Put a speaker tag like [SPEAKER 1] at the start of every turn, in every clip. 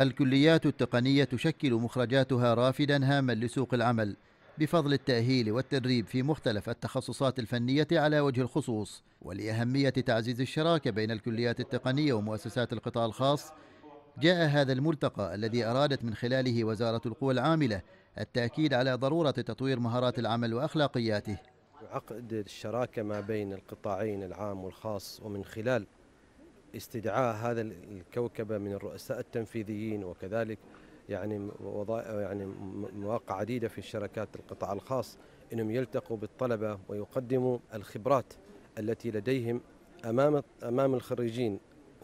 [SPEAKER 1] الكليات التقنية تشكل مخرجاتها رافدا هاما لسوق العمل بفضل التأهيل والتدريب في مختلف التخصصات الفنية على وجه الخصوص ولأهمية تعزيز الشراكة بين الكليات التقنية ومؤسسات القطاع الخاص جاء هذا الملتقى الذي أرادت من خلاله وزارة القوى العاملة التأكيد على ضرورة تطوير مهارات العمل وأخلاقياته
[SPEAKER 2] عقد الشراكة ما بين القطاعين العام والخاص ومن خلال استدعاء هذا الكوكبه من الرؤساء التنفيذيين وكذلك يعني يعني مواقع عديده في الشركات القطاع الخاص انهم يلتقوا بالطلبه ويقدموا الخبرات التي لديهم امام امام الخريجين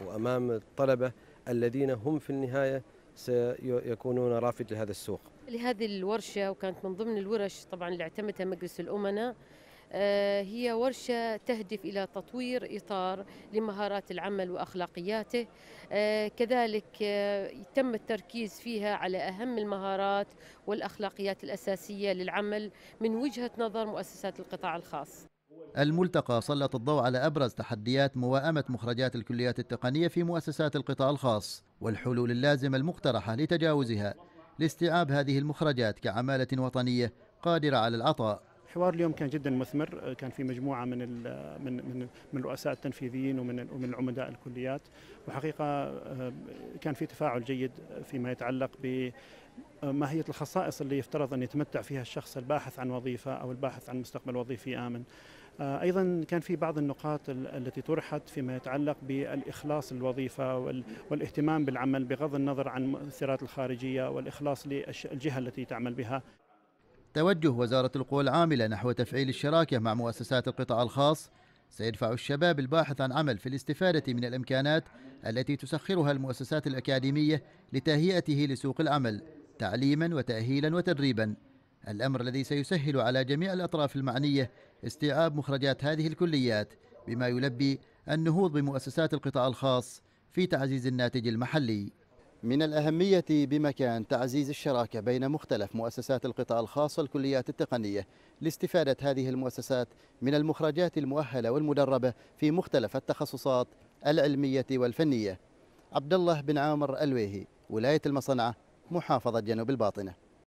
[SPEAKER 2] وامام الطلبه الذين هم في النهايه سيكونون رافد لهذا السوق.
[SPEAKER 3] لهذه الورشه وكانت من ضمن الورش طبعا اللي اعتمدها مجلس الامناء آه، هي ورشة تهدف إلى تطوير إطار لمهارات العمل وأخلاقياته آه، كذلك آه، تم التركيز فيها على أهم المهارات والأخلاقيات الأساسية للعمل من وجهة نظر مؤسسات القطاع الخاص
[SPEAKER 1] الملتقى سلط الضوء على أبرز تحديات مواءمة مخرجات الكليات التقنية في مؤسسات القطاع الخاص والحلول اللازمة المقترحة لتجاوزها لاستيعاب هذه المخرجات كعمالة وطنية
[SPEAKER 4] قادرة على العطاء حوار اليوم كان جدا مثمر آه، كان في مجموعه من من من من الرؤساء التنفيذيين ومن ومن عمداء الكليات وحقيقه آه، كان في تفاعل جيد فيما يتعلق ب آه، ماهية الخصائص اللي يفترض أن يتمتع فيها الشخص الباحث عن وظيفة أو الباحث عن مستقبل وظيفي آمن أيضا كان في بعض النقاط التي طرحت فيما يتعلق بالإخلاص للوظيفة والاهتمام بالعمل بغض النظر عن المؤثرات الخارجية والإخلاص للجهة التي تعمل بها
[SPEAKER 1] توجه وزارة القوى العاملة نحو تفعيل الشراكة مع مؤسسات القطاع الخاص سيدفع الشباب الباحث عن عمل في الاستفادة من الإمكانات التي تسخرها المؤسسات الأكاديمية لتهيئته لسوق العمل تعليما وتأهيلا وتدريبا الأمر الذي سيسهل على جميع الأطراف المعنية استيعاب مخرجات هذه الكليات بما يلبي النهوض بمؤسسات القطاع الخاص في تعزيز الناتج المحلي من الأهمية بمكان تعزيز الشراكة بين مختلف مؤسسات القطاع الخاص والكليات التقنية لاستفادة هذه المؤسسات من المخرجات المؤهلة والمدربة في مختلف التخصصات العلمية والفنية عبد الله بن عامر الويهي ولاية المصنعة محافظة جنوب الباطنة